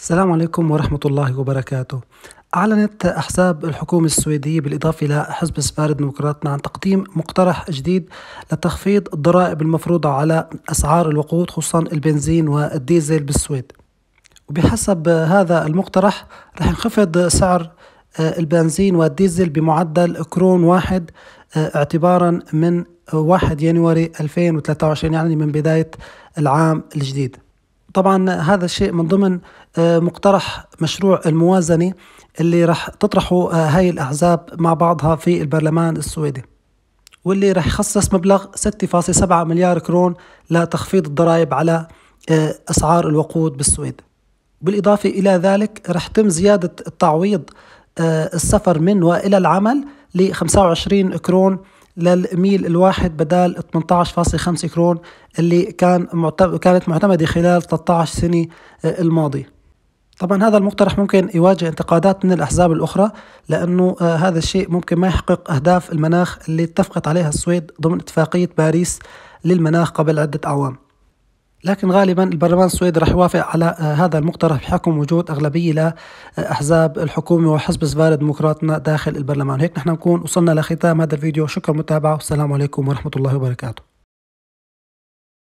السلام عليكم ورحمة الله وبركاته أعلنت أحزاب الحكومة السويدية بالإضافة إلى حزب السفارة الديمقراطي عن تقديم مقترح جديد لتخفيض الضرائب المفروضة على أسعار الوقود خصوصا البنزين والديزل بالسويد وبحسب هذا المقترح رح ينخفض سعر آه، البنزين والديزل بمعدل كرون واحد آه، اعتبارا من 1 يناير 2023 يعني من بداية العام الجديد طبعا هذا الشيء من ضمن آه، مقترح مشروع الموازنة اللي راح تطرحه آه، هاي الأحزاب مع بعضها في البرلمان السويدي واللي راح يخصص مبلغ 6.7 مليار كرون لتخفيض الضرائب على آه، أسعار الوقود بالسويد بالإضافة إلى ذلك راح تم زيادة التعويض السفر من وإلى العمل ل 25 كرون للميل الواحد بدال 18.5 كرون اللي كان معتب... كانت معتمدة خلال 13 سنة آه، الماضي طبعا هذا المقترح ممكن يواجه انتقادات من الأحزاب الأخرى لأنه آه، هذا الشيء ممكن ما يحقق أهداف المناخ اللي اتفقت عليها السويد ضمن اتفاقية باريس للمناخ قبل عدة أعوام لكن غالبا البرلمان السويدي راح يوافق على آه، هذا المقترح بحكم وجود أغلبية لأحزاب آه، الحكومة وحزب سفار ديمقراطنا داخل البرلمان هيك نحن نكون وصلنا لختام هذا الفيديو شكرا للمتابعة والسلام عليكم ورحمة الله وبركاته